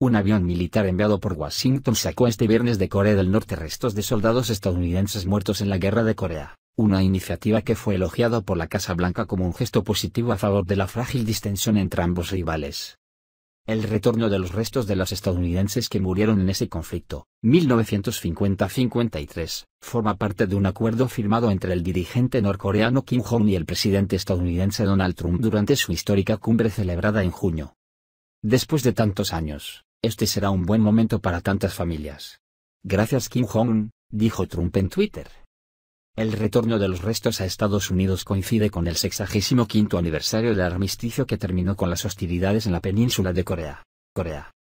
Un avión militar enviado por Washington sacó este viernes de Corea del Norte restos de soldados estadounidenses muertos en la Guerra de Corea, una iniciativa que fue elogiada por la Casa Blanca como un gesto positivo a favor de la frágil distensión entre ambos rivales. El retorno de los restos de los estadounidenses que murieron en ese conflicto, 1950-53, forma parte de un acuerdo firmado entre el dirigente norcoreano Kim Jong un y el presidente estadounidense Donald Trump durante su histórica cumbre celebrada en junio. Después de tantos años, este será un buen momento para tantas familias. Gracias Kim Jong-un, dijo Trump en Twitter. El retorno de los restos a Estados Unidos coincide con el 65 aniversario del armisticio que terminó con las hostilidades en la península de Corea. Corea